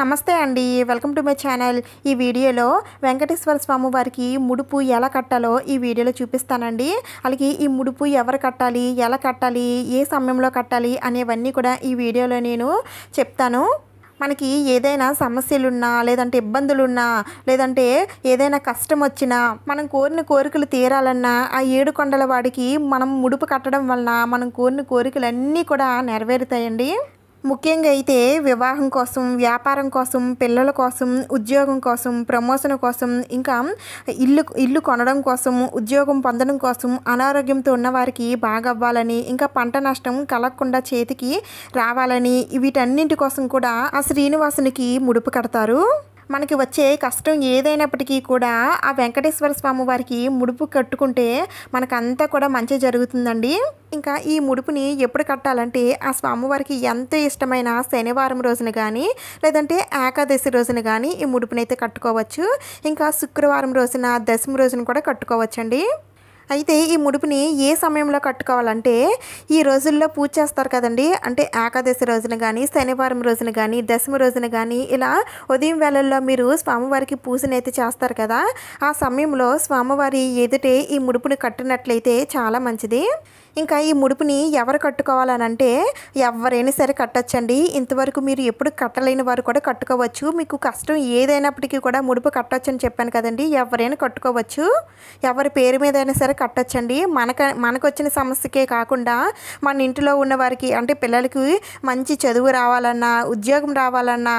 నమస్తే అండి welcome to my channel ఈ వీడియోలో వెంకటేశ్వర స్వామి వారికి ముడుపు ఎలా కట్టాలో ఈ వీడియోలో చూపిస్తానండి అలాగే ఈ ముడుపు ఎవరు కట్టాలి ఎలా కట్టాలి ఏ సమయంలో కట్టాలి అనేవన్నీ కూడా ఈ వీడియోలో నేను చెప్తాను మనకి ఏదైనా సమస్యలున్నా లేదంటే ఇబ్బందులున్నా లేదంటే ఏదైనా కష్టం వచ్చినా మనం కోరిన కోరికలు తీరాలన్నా ఆ ఏడు కొండల వాడికి మనం ముడుపు కట్టడం వలన మనం కోరిన కోరికలు అన్నీ కూడా నెరవేరుతాయండి ముఖ్యంగా అయితే వివాహం కోసం వ్యాపారం కోసం పిల్లల కోసం ఉద్యోగం కోసం ప్రమోషన్ కోసం ఇంకా ఇల్లు ఇల్లు కొనడం కోసం ఉద్యోగం పొందడం కోసం అనారోగ్యంతో ఉన్న వారికి బాగవ్వాలని ఇంకా పంట నష్టం కలగకుండా చేతికి రావాలని వీటన్నింటి కోసం కూడా ఆ శ్రీనివాసునికి ముడుపు కడతారు మనకి వచ్చే కష్టం ఏదైనప్పటికీ కూడా ఆ వెంకటేశ్వర స్వామి వారికి ముడుపు కట్టుకుంటే మనకంతా కూడా మంచి జరుగుతుందండి ఇంకా ఈ ముడుపుని ఎప్పుడు కట్టాలంటే ఆ స్వామివారికి ఎంత ఇష్టమైన శనివారం రోజున కానీ లేదంటే ఏకాదశి రోజున కానీ ఈ ముడుపునైతే కట్టుకోవచ్చు ఇంకా శుక్రవారం రోజున దశమి రోజున కూడా కట్టుకోవచ్చండి అయితే ఈ ముడుపుని ఏ సమయంలో కట్టుకోవాలంటే ఈ రోజుల్లో పూజ చేస్తారు కదండి అంటే ఏకాదశి రోజున కానీ శనివారం రోజున కానీ దశమి రోజున కానీ ఇలా ఉదయం వేళల్లో మీరు స్వామివారికి పూజనైతే చేస్తారు కదా ఆ సమయంలో స్వామివారి ఎదుటే ఈ ముడుపుని కట్టినట్లయితే చాలా మంచిది ఇంకా ఈ ముడుపుని ఎవరు కట్టుకోవాలనంటే ఎవరైనా సరే కట్టచ్చండి ఇంతవరకు మీరు ఎప్పుడు కట్టలేని వారు కూడా కట్టుకోవచ్చు మీకు కష్టం ఏదైనప్పటికీ కూడా ముడుపు కట్టొచ్చు అని చెప్పాను కదండి ఎవరైనా కట్టుకోవచ్చు ఎవరి పేరు మీద అయినా సరే కట్టచ్చండి మనక మనకొచ్చిన సమస్యకే కాకుండా మన ఇంటిలో ఉన్న వారికి అంటే పిల్లలకి మంచి చదువు రావాలన్నా ఉద్యోగం రావాలన్నా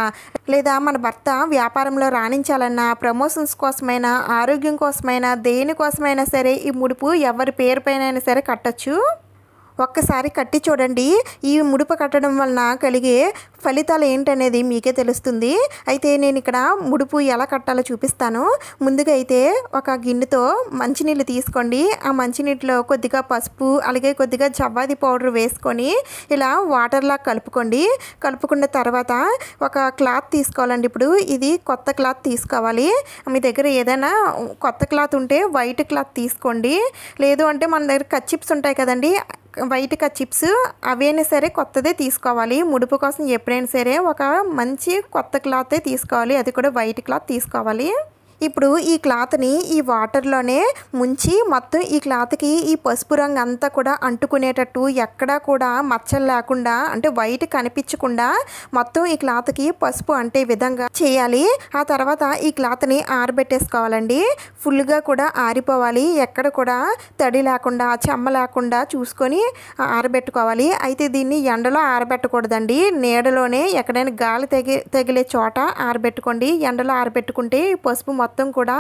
లేదా మన భర్త వ్యాపారంలో రాణించాలన్నా ప్రమోషన్స్ కోసమైనా ఆరోగ్యం కోసమైనా దేనికోసమైనా సరే ఈ ముడుపు ఎవరి పేరుపైన సరే కట్టచ్చు ఒక్కసారి కట్టి చూడండి ఈ ముడుపు కట్టడం వలన కలిగే ఫలితాలు ఏంటనేది మీకే తెలుస్తుంది అయితే నేను ఇక్కడ ముడుపు ఎలా కట్టాలో చూపిస్తాను ముందుగా అయితే ఒక గిన్నెతో మంచినీళ్ళు తీసుకోండి ఆ మంచినీటిలో కొద్దిగా పసుపు అలాగే కొద్దిగా జవ్వాది పౌడర్ వేసుకొని ఇలా వాటర్లా కలుపుకోండి కలుపుకున్న తర్వాత ఒక క్లాత్ తీసుకోవాలండి ఇప్పుడు ఇది కొత్త క్లాత్ తీసుకోవాలి మీ దగ్గర ఏదైనా కొత్త క్లాత్ ఉంటే వైట్ క్లాత్ తీసుకోండి లేదు అంటే మన దగ్గర కచ్చిప్స్ ఉంటాయి కదండి వైట్ చిప్స్ అవైనా సరే కొత్తదే తీసుకోవాలి ముడుపు కోసం ఎప్పుడైనా సరే ఒక మంచి కొత్త క్లాతే తీసుకోవాలి అది కూడా వైట్ క్లాత్ తీసుకోవాలి ఇప్పుడు ఈ క్లాత్ని ఈ వాటర్లోనే ముంచి మొత్తం ఈ క్లాత్కి ఈ పసుపు రంగు అంతా కూడా అంటుకునేటట్టు ఎక్కడా కూడా మచ్చలు లేకుండా అంటే వైట్ కనిపించకుండా మొత్తం ఈ క్లాత్కి పసుపు అంటే విధంగా చేయాలి ఆ తర్వాత ఈ క్లాత్ని ఆరబెట్టేసుకోవాలండి ఫుల్గా కూడా ఆరిపోవాలి ఎక్కడ కూడా తడి లేకుండా చెమ్మ లేకుండా చూసుకొని ఆరబెట్టుకోవాలి అయితే దీన్ని ఎండలో ఆరబెట్టకూడదండి నీడలోనే ఎక్కడైనా గాలి తగి తగిలే చోట ఆరబెట్టుకోండి ఎండలో ఆరబెట్టుకుంటే పసుపు మొత్తం మొత్తం కూడా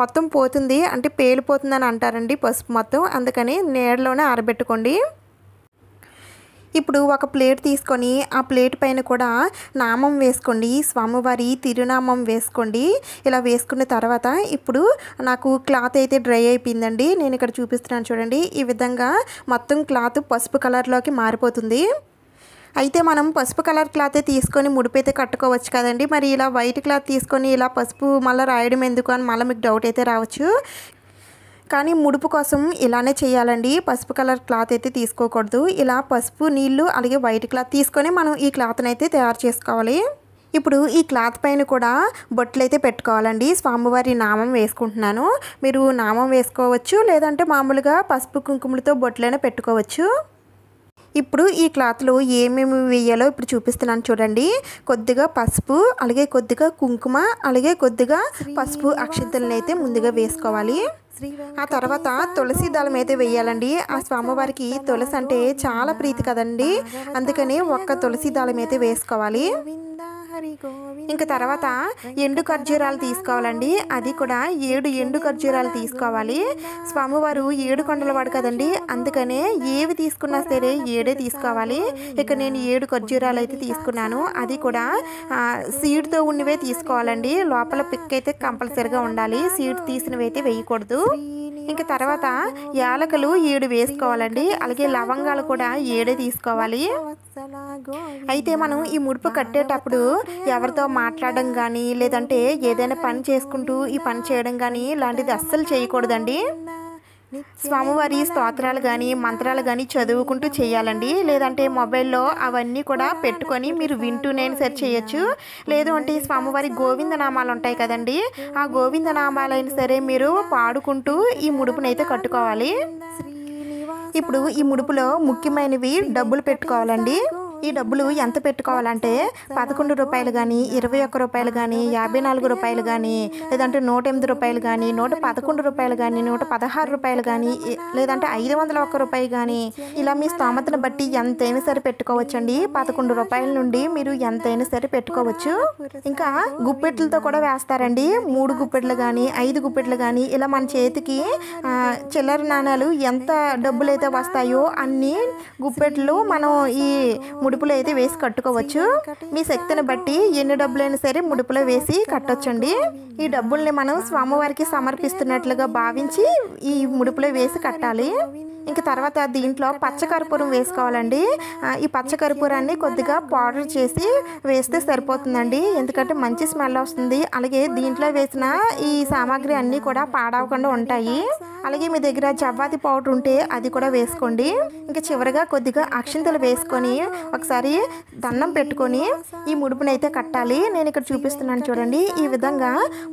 మొత్తం పోతుంది అంటే పేలిపోతుందని అంటారండి పసుపు మొత్తం అందుకని నీడలోనే ఆరబెట్టుకోండి ఇప్పుడు ఒక ప్లేట్ తీసుకొని ఆ ప్లేట్ పైన కూడా నామం వేసుకోండి స్వామివారి తిరునామం వేసుకోండి ఇలా వేసుకున్న తర్వాత ఇప్పుడు నాకు క్లాత్ అయితే డ్రై అయిపోయిందండి నేను ఇక్కడ చూపిస్తున్నాను చూడండి ఈ విధంగా మొత్తం క్లాత్ పసుపు కలర్లోకి మారిపోతుంది అయితే మనం పసుపు కలర్ క్లాతే తీసుకొని ముడిపైతే కట్టుకోవచ్చు కదండి మరి ఇలా వైట్ క్లాత్ తీసుకొని ఇలా పసుపు మళ్ళీ రాయడం ఎందుకు అని మళ్ళీ మీకు డౌట్ అయితే రావచ్చు కానీ ముడుపు కోసం ఇలానే చేయాలండి పసుపు కలర్ క్లాత్ అయితే తీసుకోకూడదు ఇలా పసుపు నీళ్లు అలాగే వైట్ క్లాత్ తీసుకొని మనం ఈ క్లాత్ని అయితే తయారు చేసుకోవాలి ఇప్పుడు ఈ క్లాత్ పైన కూడా బొట్లు అయితే పెట్టుకోవాలండి స్వామివారి నామం వేసుకుంటున్నాను మీరు నామం వేసుకోవచ్చు లేదంటే మామూలుగా పసుపు కుంకుమలతో బొట్లైనా పెట్టుకోవచ్చు ఇప్పుడు ఈ క్లాత్లో ఏమేమి వేయాలో ఇప్పుడు చూపిస్తున్నాను చూడండి కొద్దిగా పసుపు అలాగే కొద్దిగా కుంకుమ అలాగే కొద్దిగా పసుపు అక్షతలను అయితే ముందుగా వేసుకోవాలి ఆ తర్వాత తులసి దళం అయితే వేయాలండి ఆ స్వామివారికి తులసి అంటే చాలా ప్రీతి కదండి అందుకని ఒక్క తులసి దళం అయితే వేసుకోవాలి ఇంకా తర్వాత ఎండు ఖర్జూరాలు తీసుకోవాలండి అది కూడా ఏడు ఎండు ఖర్జూరాలు తీసుకోవాలి స్వామివారు ఏడు కొండలవాడు కదండి అందుకనే ఏవి తీసుకున్నా సరే ఏడే తీసుకోవాలి ఇక నేను ఏడు ఖర్జూరాలు అయితే తీసుకున్నాను అది కూడా సీడ్తో ఉన్నవే తీసుకోవాలండి లోపల పిక్ అయితే కంపల్సరిగా ఉండాలి సీడ్ తీసినవి అయితే వేయకూడదు ఇంకా తర్వాత యాలకులు ఏడు వేసుకోవాలండి అలాగే లవంగాలు కూడా ఏడే తీసుకోవాలి అయితే మనం ఈ ముడుపు కట్టేటప్పుడు ఎవరితో మాట్లాడడం కానీ లేదంటే ఏదైనా పని చేసుకుంటూ ఈ పని చేయడం కానీ ఇలాంటిది అస్సలు చేయకూడదండి స్వామివారి స్తోత్రాలు కానీ మంత్రాలు కానీ చదువుకుంటూ చేయాలండి లేదంటే మొబైల్లో అవన్నీ కూడా పెట్టుకొని మీరు నేను సెర్చ్ చేయొచ్చు లేదు అంటే స్వామివారి గోవిందనామాలు ఉంటాయి కదండి ఆ గోవిందనామాలైనా సరే మీరు పాడుకుంటూ ఈ ముడుపునైతే కట్టుకోవాలి ఇప్పుడు ఈ ముడుపులో ముఖ్యమైనవి డబ్బులు పెట్టుకోవాలండి ఈ డబ్బులు ఎంత పెట్టుకోవాలంటే పదకొండు రూపాయలు కానీ ఇరవై ఒక్క రూపాయలు కానీ యాభై నాలుగు రూపాయలు కానీ లేదంటే నూట ఎనిమిది రూపాయలు కానీ నూట పదకొండు రూపాయలు కానీ నూట పదహారు రూపాయలు కానీ లేదంటే ఐదు వందల ఒక్క రూపాయి కానీ ఇలా మీ స్తోమతను బట్టి ఎంతైనా సరే పెట్టుకోవచ్చండి పదకొండు రూపాయల నుండి మీరు ఎంతైనా సరే పెట్టుకోవచ్చు ఇంకా గుప్పెట్లతో కూడా వేస్తారండి మూడు గుప్పెట్లు కానీ ఐదు గుప్పెట్లు కానీ ఇలా మన చేతికి చిల్లర నాణాలు ఎంత డబ్బులు అయితే వస్తాయో అన్ని గుప్పెట్లు మనం ఈ ముడి ముడుపులు అయితే వేసి కట్టుకోవచ్చు మీ శక్తిని బట్టి ఎన్ని డబ్బులు అయినా సరే ముడుపులో వేసి కట్టొచ్చండి ఈ డబ్బుల్ని మనం స్వామివారికి సమర్పిస్తున్నట్లుగా భావించి ఈ ముడుపులో వేసి కట్టాలి ఇంక తర్వాత దీంట్లో పచ్చకర్పూరం వేసుకోవాలండి ఈ పచ్చకర్పూరాన్ని కొద్దిగా పౌడర్ చేసి వేస్తే సరిపోతుందండి ఎందుకంటే మంచి స్మెల్ వస్తుంది అలాగే దీంట్లో వేసిన ఈ సామాగ్రి అన్నీ కూడా పాడవకుండా ఉంటాయి అలాగే మీ దగ్గర జవ్వాతి పౌడర్ ఉంటే అది కూడా వేసుకోండి ఇంకా చివరిగా కొద్దిగా అక్షింతలు వేసుకొని ఒకసారి దండం పెట్టుకొని ఈ ముడుపునైతే కట్టాలి నేను ఇక్కడ చూపిస్తున్నాను చూడండి ఈ విధంగా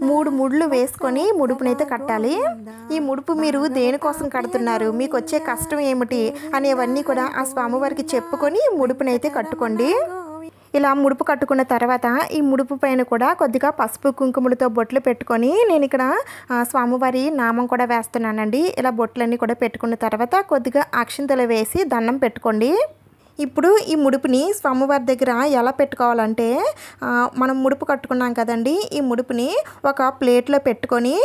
మూడు ముడ్లు వేసుకొని ముడుపునైతే కట్టాలి ఈ ముడుపు మీరు దేనికోసం కడుతున్నారు మీకు వచ్చే కష్టం ఏమిటి అనేవన్నీ కూడా ఆ స్వామివారికి చెప్పుకొని ముడుపునైతే కట్టుకోండి ఇలా ముడుపు కట్టుకున్న తర్వాత ఈ ముడుపు పైన కూడా కొద్దిగా పసుపు కుంకుముడితో బొట్లు పెట్టుకొని నేను ఇక్కడ స్వామివారి నామం కూడా వేస్తున్నానండి ఇలా బొట్లన్నీ కూడా పెట్టుకున్న తర్వాత కొద్దిగా అక్షింతలు వేసి దండం పెట్టుకోండి ఇప్పుడు ఈ ముడుపుని స్వామివారి దగ్గర ఎలా పెట్టుకోవాలంటే మనం ముడుపు కట్టుకున్నాం కదండి ఈ ముడుపుని ఒక ప్లేట్లో పెట్టుకొని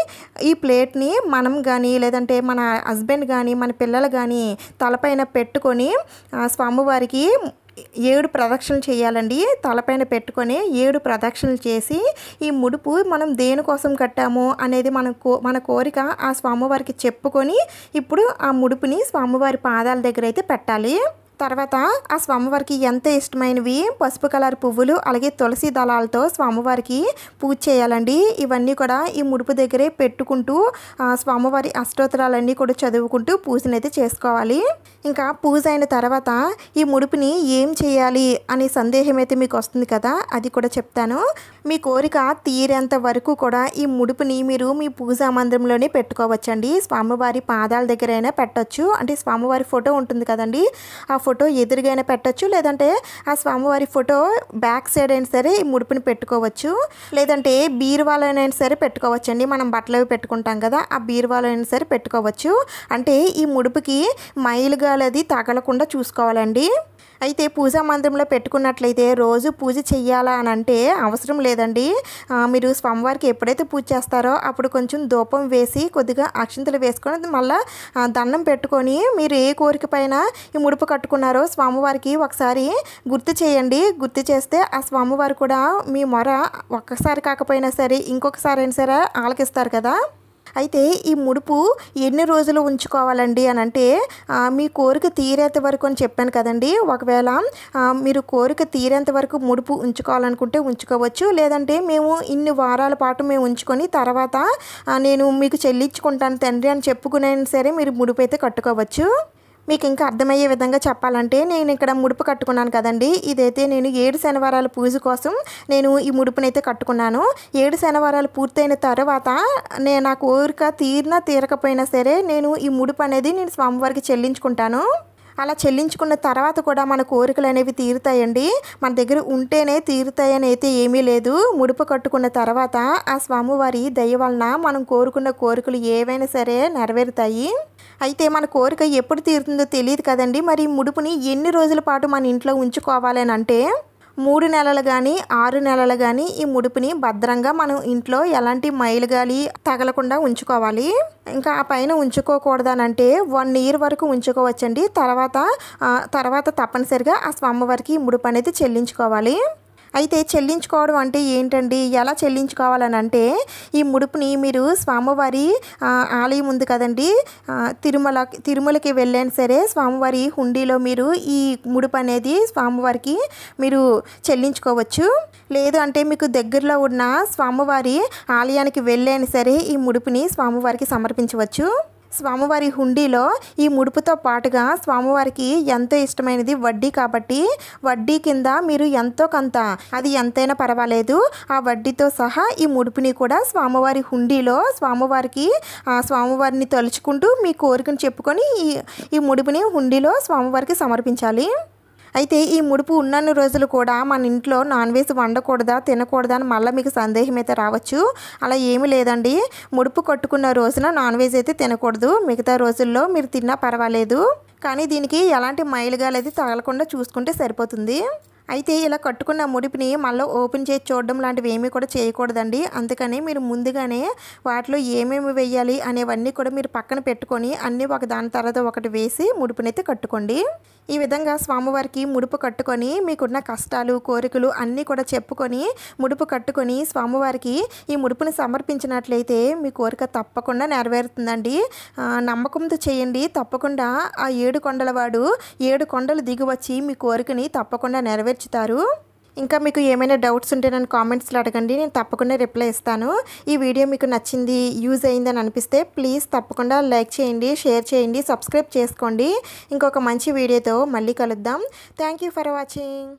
ఈ ప్లేట్ని మనం కానీ లేదంటే మన హస్బెండ్ కానీ మన పిల్లలు కానీ తలపైన పెట్టుకొని స్వామివారికి ఏడు ప్రదక్షిణలు చేయాలండి తలపైన పెట్టుకొని ఏడు ప్రదక్షిణలు చేసి ఈ ముడుపు మనం దేనికోసం కట్టాము అనేది మన కో మన కోరిక ఆ స్వామివారికి చెప్పుకొని ఇప్పుడు ఆ ముడుపుని స్వామివారి పాదాల దగ్గర అయితే పెట్టాలి తర్వాత ఆ స్వామివారికి ఎంత ఇష్టమైనవి పసుపు కలర్ పువ్వులు అలాగే తులసి దళాలతో స్వామివారికి పూజ చేయాలండి ఇవన్నీ కూడా ఈ ముడుపు దగ్గరే పెట్టుకుంటూ స్వామివారి అష్టోత్తరాలన్నీ కూడా చదువుకుంటూ పూజనైతే చేసుకోవాలి ఇంకా పూజ అయిన తర్వాత ఈ ముడుపుని ఏం చేయాలి అనే సందేహం అయితే మీకు వస్తుంది కదా అది కూడా చెప్తాను మీ కోరిక తీరేంత వరకు కూడా ఈ ముడుపుని మీరు మీ పూజా మందిరంలోనే పెట్టుకోవచ్చండి స్వామివారి పాదాల దగ్గరైనా పెట్టచ్చు అంటే స్వామివారి ఫోటో ఉంటుంది కదండి ఆ ఫోటో ఎదురుగైనా పెట్టచ్చు లేదంటే ఆ స్వామివారి ఫోటో బ్యాక్ సైడ్ అయినా సరే ఈ ముడుపుని పెట్టుకోవచ్చు లేదంటే బీరువాలోనైనా సరే పెట్టుకోవచ్చండి మనం బట్టలు పెట్టుకుంటాం కదా ఆ బీరువాలో అయినా సరే పెట్టుకోవచ్చు అంటే ఈ ముడుపుకి మైలుగా కాగితాలు అది తగలకుండా చూసుకోవాలండి అయితే పూజా మందిరంలో పెట్టుకున్నట్లయితే రోజు పూజ చెయ్యాలా అని అంటే అవసరం లేదండి మీరు స్వామివారికి ఎప్పుడైతే పూజ చేస్తారో అప్పుడు కొంచెం ధూపం వేసి కొద్దిగా అక్షింతలు వేసుకొని మళ్ళీ దండం పెట్టుకొని మీరు ఏ కోరిక పైన ఈ ముడుపు కట్టుకున్నారో స్వామివారికి ఒకసారి గుర్తు చేయండి గుర్తు చేస్తే ఆ స్వామివారు కూడా మీ మొర ఒక్కసారి కాకపోయినా సరే ఇంకొకసారి అయినా సరే ఆలకిస్తారు కదా అయితే ఈ ముడుపు ఎన్ని రోజులు ఉంచుకోవాలండి అని అంటే మీ కోరిక తీరేంత వరకు అని చెప్పాను కదండి ఒకవేళ మీరు కోరిక తీరేంత వరకు ముడుపు ఉంచుకోవాలనుకుంటే ఉంచుకోవచ్చు లేదంటే మేము ఇన్ని వారాల పాటు మేము ఉంచుకొని తర్వాత నేను మీకు చెల్లించుకుంటాను తండ్రి అని చెప్పుకునే సరే మీరు ముడుపు అయితే కట్టుకోవచ్చు మీకు ఇంకా అర్థమయ్యే విధంగా చెప్పాలంటే నేను ఇక్కడ ముడుపు కట్టుకున్నాను కదండి ఇదైతే నేను ఏడు శనివారాల పూజ కోసం నేను ఈ ముడుపునైతే కట్టుకున్నాను ఏడు శనివారాలు పూర్తయిన తర్వాత నేను నా కోరిక తీరినా తీరకపోయినా సరే నేను ఈ ముడుపు అనేది నేను స్వామివారికి చెల్లించుకుంటాను అలా చెల్లించుకున్న తర్వాత కూడా మన కోరికలు అనేవి తీరుతాయండి మన దగ్గర ఉంటేనే తీరుతాయని అయితే ఏమీ లేదు ముడుపు కట్టుకున్న తర్వాత ఆ స్వామివారి దయ వలన మనం కోరుకున్న కోరికలు ఏవైనా సరే నెరవేరుతాయి అయితే మన కోరిక ఎప్పుడు తీరుతుందో తెలియదు కదండి మరి ముడుపుని ఎన్ని రోజుల పాటు మన ఇంట్లో ఉంచుకోవాలని అంటే మూడు నెలలు కానీ ఆరు నెలలు కానీ ఈ ముడుపుని భద్రంగా మనం ఇంట్లో ఎలాంటి మైలు గాలి తగలకుండా ఉంచుకోవాలి ఇంకా ఆ పైన ఉంచుకోకూడదనంటే వన్ ఇయర్ వరకు ఉంచుకోవచ్చండి తర్వాత తర్వాత తప్పనిసరిగా ఆ స్వామివారికి ఈ ముడుపు అనేది చెల్లించుకోవాలి అయితే చెల్లించుకోవడం అంటే ఏంటండి ఎలా చెల్లించుకోవాలని అంటే ఈ ముడుపుని మీరు స్వామివారి ఆలయం ఉంది కదండి తిరుమల తిరుమలకి వెళ్ళాను సరే స్వామివారి హుండీలో మీరు ఈ ముడుపు అనేది స్వామివారికి మీరు చెల్లించుకోవచ్చు లేదు అంటే మీకు దగ్గరలో ఉన్న స్వామివారి ఆలయానికి వెళ్ళాను సరే ఈ ముడుపుని స్వామివారికి సమర్పించవచ్చు స్వామివారి హుండీలో ఈ ముడుపుతో పాటుగా స్వామివారికి ఎంతో ఇష్టమైనది వడ్డీ కాబట్టి వడ్డీ కింద మీరు ఎంతో కొంత అది ఎంతైనా పర్వాలేదు ఆ వడ్డీతో సహా ఈ ముడుపుని కూడా స్వామివారి హుండీలో స్వామివారికి స్వామివారిని తలుచుకుంటూ మీ కోరికను చెప్పుకొని ఈ ఈ ముడుపుని హుండీలో స్వామివారికి సమర్పించాలి అయితే ఈ ముడుపు ఉన్నన్ని రోజులు కూడా మన ఇంట్లో నాన్ వెజ్ వండకూడదా తినకూడదా అని మళ్ళీ మీకు సందేహం అయితే రావచ్చు అలా ఏమీ లేదండి ముడుపు కట్టుకున్న రోజున నాన్ వెజ్ అయితే తినకూడదు మిగతా రోజుల్లో మీరు తిన్నా పర్వాలేదు కానీ దీనికి ఎలాంటి మైలుగాలు అయితే తగలకుండా చూసుకుంటే సరిపోతుంది అయితే ఇలా కట్టుకున్న ముడిపిని మళ్ళీ ఓపెన్ చేసి చూడడం లాంటివి ఏమీ కూడా చేయకూడదండి అందుకని మీరు ముందుగానే వాటిలో ఏమేమి వేయాలి అనేవన్నీ కూడా మీరు పక్కన పెట్టుకొని అన్నీ ఒక దాని తర్వాత ఒకటి వేసి ముడుపునైతే కట్టుకోండి ఈ విధంగా స్వామివారికి ముడుపు కట్టుకొని మీకున్న కష్టాలు కోరికలు అన్నీ కూడా చెప్పుకొని ముడుపు కట్టుకొని స్వామివారికి ఈ ముడుపుని సమర్పించినట్లయితే మీ కోరిక తప్పకుండా నెరవేరుతుందండి నమ్మకంతో చేయండి తప్పకుండా ఆ ఏడు కొండలవాడు ఏడు కొండలు దిగి వచ్చి మీ కోరికని తప్పకుండా నెరవేర్చి నచ్చుతారు ఇంకా మీకు ఏమైనా డౌట్స్ ఉంటే నన్ను కామెంట్స్లో అడగండి నేను తప్పకుండా రిప్లై ఇస్తాను ఈ వీడియో మీకు నచ్చింది యూజ్ అయిందని అనిపిస్తే ప్లీజ్ తప్పకుండా లైక్ చేయండి షేర్ చేయండి సబ్స్క్రైబ్ చేసుకోండి ఇంకొక మంచి వీడియోతో మళ్ళీ కలుద్దాం థ్యాంక్ ఫర్ వాచింగ్